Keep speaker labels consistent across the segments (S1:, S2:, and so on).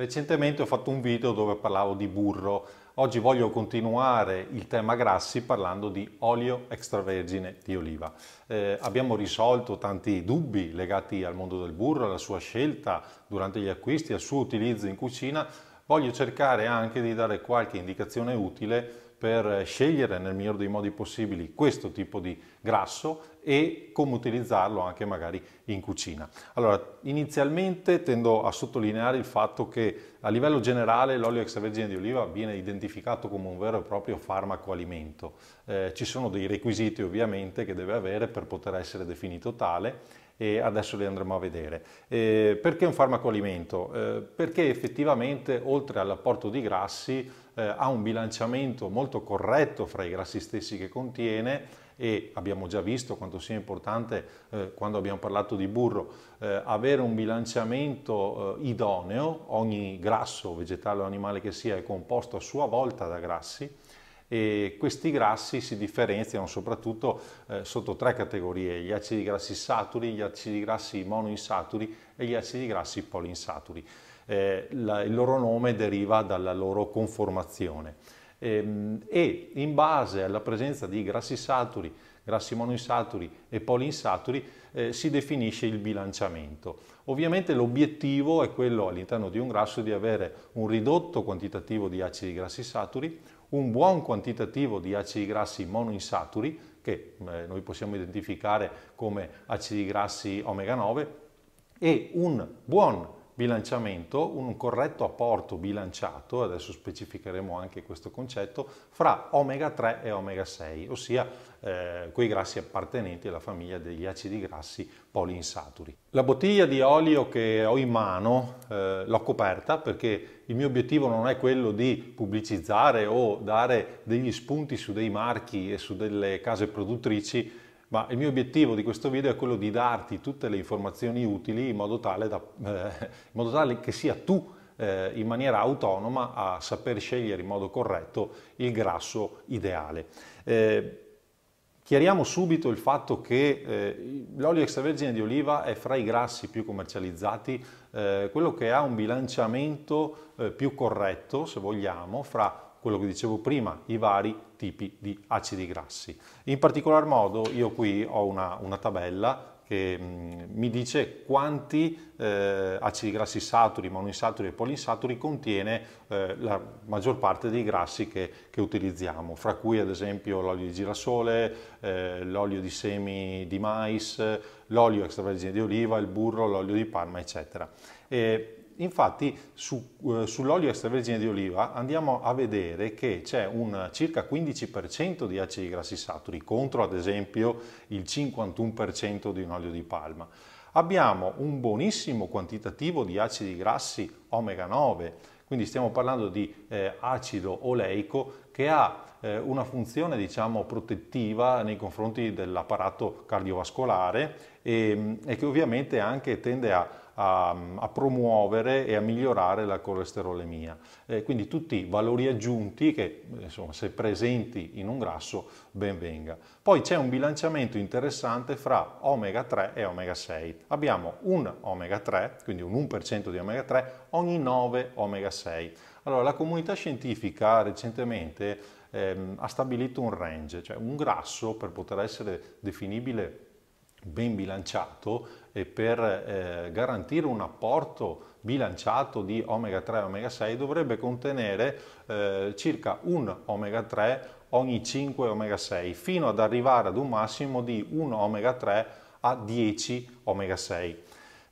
S1: Recentemente ho fatto un video dove parlavo di burro. Oggi voglio continuare il tema grassi parlando di olio extravergine di oliva. Eh, abbiamo risolto tanti dubbi legati al mondo del burro, alla sua scelta durante gli acquisti, al suo utilizzo in cucina. Voglio cercare anche di dare qualche indicazione utile per scegliere nel miglior dei modi possibili questo tipo di grasso e come utilizzarlo anche magari in cucina. Allora, inizialmente tendo a sottolineare il fatto che a livello generale l'olio extravergine di oliva viene identificato come un vero e proprio farmaco alimento. Eh, ci sono dei requisiti ovviamente che deve avere per poter essere definito tale e adesso li andremo a vedere. Eh, perché un farmaco alimento? Eh, perché effettivamente oltre all'apporto di grassi eh, ha un bilanciamento molto corretto fra i grassi stessi che contiene e abbiamo già visto quanto sia importante eh, quando abbiamo parlato di burro eh, avere un bilanciamento eh, idoneo, ogni grasso vegetale o animale che sia è composto a sua volta da grassi e questi grassi si differenziano soprattutto eh, sotto tre categorie, gli acidi grassi saturi, gli acidi grassi monoinsaturi e gli acidi grassi polinsaturi. Eh, la, il loro nome deriva dalla loro conformazione e, ehm, e in base alla presenza di grassi saturi, grassi monoinsaturi e polinsaturi eh, si definisce il bilanciamento. Ovviamente l'obiettivo è quello all'interno di un grasso di avere un ridotto quantitativo di acidi grassi saturi, un buon quantitativo di acidi grassi monoinsaturi, che eh, noi possiamo identificare come acidi grassi omega 9, e un buon bilanciamento, un corretto apporto bilanciato, adesso specificheremo anche questo concetto, fra omega 3 e omega 6, ossia eh, quei grassi appartenenti alla famiglia degli acidi grassi poliinsaturi. La bottiglia di olio che ho in mano eh, l'ho coperta perché il mio obiettivo non è quello di pubblicizzare o dare degli spunti su dei marchi e su delle case produttrici ma il mio obiettivo di questo video è quello di darti tutte le informazioni utili in modo tale, da, eh, in modo tale che sia tu eh, in maniera autonoma a saper scegliere in modo corretto il grasso ideale. Eh, Chiariamo subito il fatto che eh, l'olio extravergine di oliva è fra i grassi più commercializzati, eh, quello che ha un bilanciamento eh, più corretto, se vogliamo, fra quello che dicevo prima, i vari tipi di acidi grassi. In particolar modo io qui ho una, una tabella che mh, mm, mi dice quanti eh, acidi grassi saturi, monoinsaturi e polinsaturi contiene eh, la maggior parte dei grassi che, che, utilizziamo, fra cui ad esempio l'olio di girasole, eh, l'olio di semi di mais, l'olio extravergine di oliva, il burro, l'olio di palma, eccetera. E, Infatti su, eh, sull'olio extravergine di oliva andiamo a vedere che c'è un circa 15% di acidi grassi saturi contro ad esempio il 51% di un olio di palma. Abbiamo un buonissimo quantitativo di acidi grassi omega 9, quindi stiamo parlando di eh, acido oleico che ha eh, una funzione diciamo, protettiva nei confronti dell'apparato cardiovascolare e, ehm, e che ovviamente anche tende a a, a, promuovere e a migliorare la colesterolemia. Eh, quindi tutti i valori aggiunti che, insomma, se presenti in un grasso, ben venga. Poi c'è un bilanciamento interessante fra omega 3 e omega 6. Abbiamo un omega 3, quindi un 1% di omega 3, ogni 9 omega 6. Allora, la comunità scientifica recentemente ehm, ha stabilito un range, cioè un grasso per poter essere definibile ben bilanciato e per eh, garantire un apporto bilanciato di omega 3 e omega 6 dovrebbe contenere eh, circa un omega 3 ogni 5 omega 6 fino ad arrivare ad un massimo di 1 omega 3 a 10 omega 6.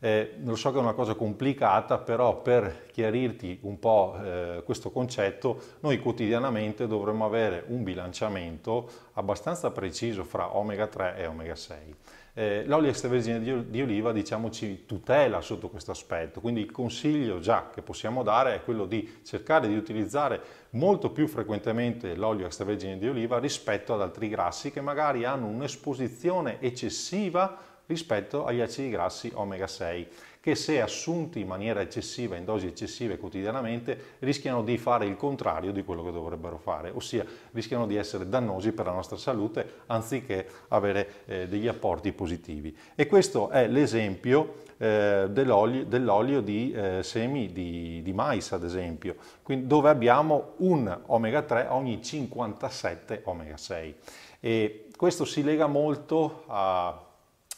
S1: Eh, lo so che è una cosa complicata, però per chiarirti un po' eh, questo concetto, noi quotidianamente dovremmo avere un bilanciamento abbastanza preciso fra omega 3 e omega 6. Eh, l'olio extravergine di, di oliva diciamo, ci tutela sotto questo aspetto, quindi il consiglio già che possiamo dare è quello di cercare di utilizzare molto più frequentemente l'olio extravergine di oliva rispetto ad altri grassi che magari hanno un'esposizione eccessiva rispetto agli acidi grassi omega 6 che se assunti in maniera eccessiva, in dosi eccessive quotidianamente, rischiano di fare il contrario di quello che dovrebbero fare, ossia rischiano di essere dannosi per la nostra salute anziché avere eh, degli apporti positivi. E questo è l'esempio eh, dell'olio, dell di eh, semi di, di, mais, ad esempio, Quindi, dove abbiamo un omega 3 ogni 57 omega 6. E questo si lega molto a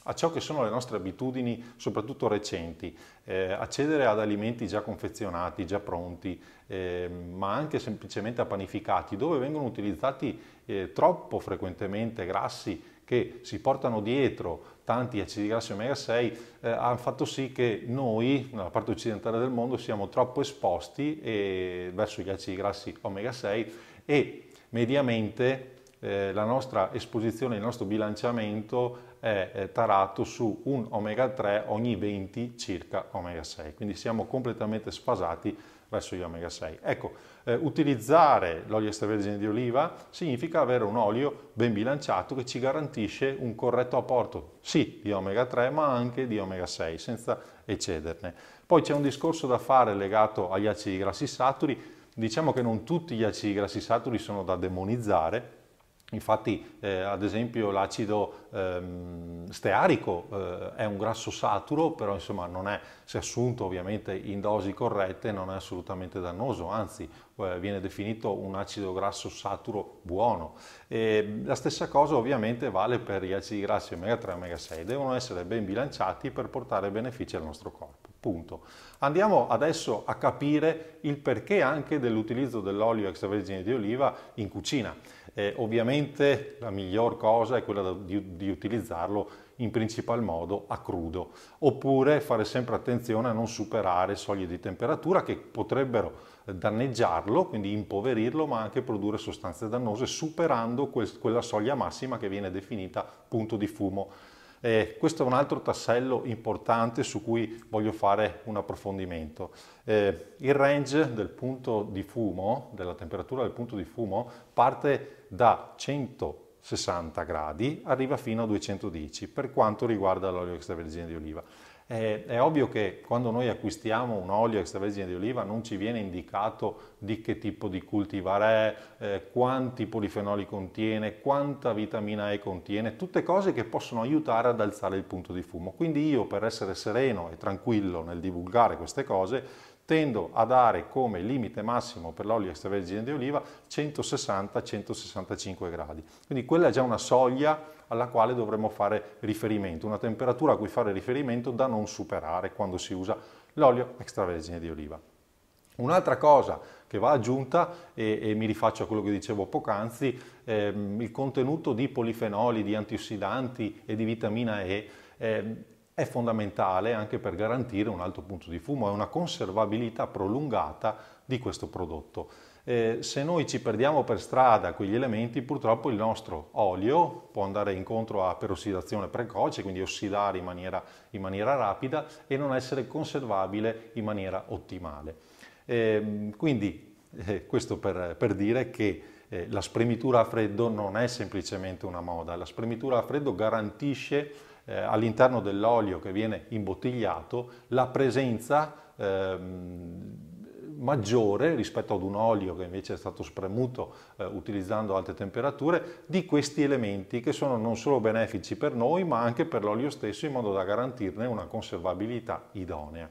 S1: a ciò che sono le nostre abitudini, soprattutto recenti, eh, accedere ad alimenti già confezionati, già pronti, eh, ma anche semplicemente a panificati, dove vengono utilizzati eh, troppo frequentemente grassi che si portano dietro tanti acidi grassi omega 6 eh, hanno fatto sì che noi, nella parte occidentale del mondo, siamo troppo esposti e, eh, verso gli acidi grassi omega 6 e mediamente eh, la nostra esposizione, il nostro bilanciamento è tarato su un omega 3 ogni 20 circa omega 6, quindi siamo completamente sfasati verso gli omega 6. Ecco, eh, utilizzare l'olio extravergine di oliva significa avere un olio ben bilanciato che ci garantisce un corretto apporto, sì, di omega 3 ma anche di omega 6, senza eccederne. Poi c'è un discorso da fare legato agli acidi grassi saturi, diciamo che non tutti gli acidi grassi saturi sono da demonizzare, Infatti, eh, ad esempio, l'acido ehm, stearico eh, è un grasso saturo, però insomma non è, se assunto ovviamente in dosi corrette, non è assolutamente dannoso, anzi eh, viene definito un acido grasso saturo buono. E la stessa cosa ovviamente vale per gli acidi grassi omega 3 e omega 6, devono essere ben bilanciati per portare benefici al nostro corpo. Punto. Andiamo adesso a capire il perché anche dell'utilizzo dell'olio extravergine di oliva in cucina. Eh, ovviamente la miglior cosa è quella di, di, utilizzarlo in principal modo a crudo, oppure fare sempre attenzione a non superare soglie di temperatura che potrebbero danneggiarlo, quindi impoverirlo, ma anche produrre sostanze dannose superando quel, quella soglia massima che viene definita punto di fumo. Eh, questo è un altro tassello importante su cui voglio fare un approfondimento. Eh, il range del punto di fumo, della temperatura del punto di fumo, parte da 160 gradi, arriva fino a 210 per quanto riguarda l'olio extravergine di oliva. Eh, è ovvio che quando noi acquistiamo un olio extravergine di oliva non ci viene indicato di che tipo di cultivar è, eh, quanti polifenoli contiene, quanta vitamina E contiene, tutte cose che possono aiutare ad alzare il punto di fumo. Quindi io per essere sereno e tranquillo nel divulgare queste cose tendo a dare come limite massimo per l'olio extravergine di oliva 160-165 gradi. Quindi quella è già una soglia alla quale dovremmo fare riferimento, una temperatura a cui fare riferimento da non superare quando si usa l'olio extravergine di oliva. Un'altra cosa che va aggiunta, e, e, mi rifaccio a quello che dicevo poc'anzi, ehm, il contenuto di polifenoli, di antiossidanti e di vitamina E. Ehm, è fondamentale anche per garantire un alto punto di fumo e una conservabilità prolungata di questo prodotto. Eh, se noi ci perdiamo per strada quegli elementi, purtroppo il nostro olio può andare incontro a perossidazione precoce, quindi ossidare in maniera, in maniera rapida e non essere conservabile in maniera ottimale. Eh, quindi eh, questo per, per, dire che eh, la spremitura a freddo non è semplicemente una moda, la spremitura a freddo garantisce eh, all'interno dell'olio che viene imbottigliato la presenza ehm, maggiore rispetto ad un olio che invece è stato spremuto eh, utilizzando alte temperature di questi elementi che sono non solo benefici per noi ma anche per l'olio stesso in modo da garantirne una conservabilità idonea.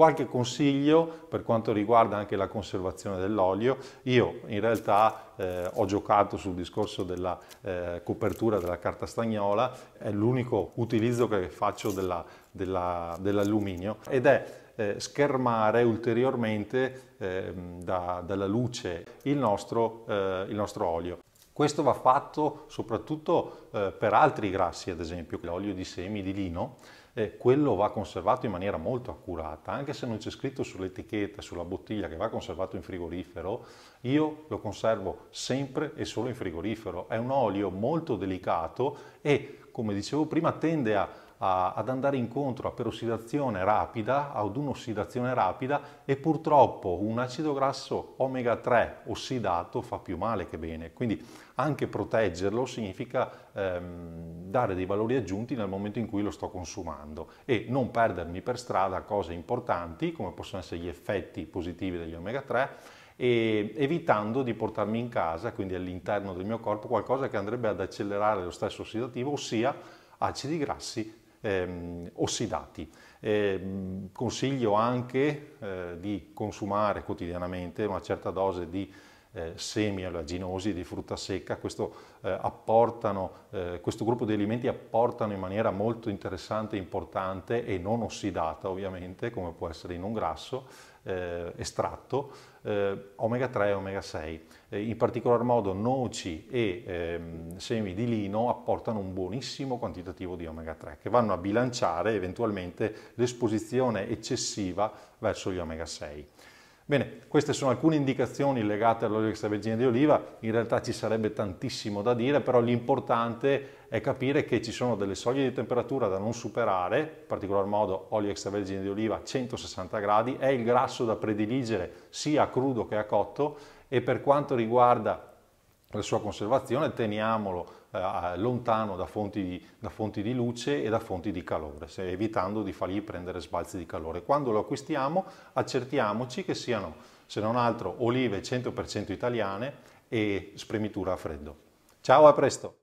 S1: Qualche consiglio per quanto riguarda anche la conservazione dell'olio, io in realtà eh, ho giocato sul discorso della eh, copertura della carta stagnola, è l'unico utilizzo che faccio dell'alluminio ed è eh, schermare ulteriormente ehm, da, dalla luce il nostro, eh, il nostro olio. Questo va fatto soprattutto eh, per altri grassi, ad esempio l'olio di semi di lino, eh, quello va conservato in maniera molto accurata, anche se non c'è scritto sull'etichetta, sulla bottiglia che va conservato in frigorifero, io lo conservo sempre e solo in frigorifero. È un olio molto delicato e, come dicevo prima, tende a a, ad andare incontro a perossidazione rapida, ad un'ossidazione rapida e purtroppo un acido grasso omega 3 ossidato fa più male che bene, quindi anche proteggerlo significa ehm, dare dei valori aggiunti nel momento in cui lo sto consumando e non perdermi per strada cose importanti come possono essere gli effetti positivi degli omega 3 e evitando di portarmi in casa, quindi all'interno del mio corpo, qualcosa che andrebbe ad accelerare lo stress ossidativo, ossia acidi grassi ehm, ossidati. Eh, consiglio anche eh, di consumare quotidianamente una certa dose di eh, semi oleaginosi, di frutta secca, questo, eh, apportano, eh, questo gruppo di alimenti apportano in maniera molto interessante, importante e non ossidata ovviamente, come può essere in un grasso, eh, estratto eh, omega 3 e omega 6. Eh, in particolar modo noci e ehm, semi di lino apportano un buonissimo quantitativo di omega 3 che vanno a bilanciare eventualmente l'esposizione eccessiva verso gli omega 6. Bene, queste sono alcune indicazioni legate all'olio extravergine di oliva, in realtà ci sarebbe tantissimo da dire, però l'importante è capire che ci sono delle soglie di temperatura da non superare, in particolar modo olio extravergine di oliva a 160 gradi, è il grasso da prediligere sia a crudo che a cotto e per quanto riguarda la sua conservazione, teniamolo eh, lontano da fonti, di, da fonti, di, luce e da fonti di calore, evitando di fargli prendere sbalzi di calore. Quando lo acquistiamo accertiamoci che siano, se non altro, olive 100% italiane e spremitura a freddo. Ciao, a presto!